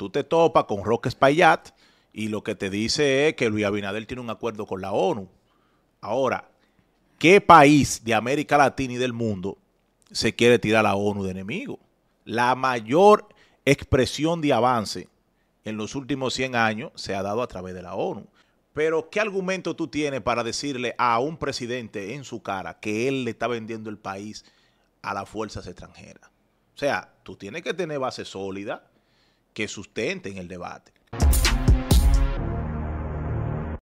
tú te topas con Roque Spayat y lo que te dice es que Luis Abinader tiene un acuerdo con la ONU. Ahora, ¿qué país de América Latina y del mundo se quiere tirar a la ONU de enemigo? La mayor expresión de avance en los últimos 100 años se ha dado a través de la ONU. Pero ¿qué argumento tú tienes para decirle a un presidente en su cara que él le está vendiendo el país a las fuerzas extranjeras? O sea, tú tienes que tener base sólida que sustenten el debate.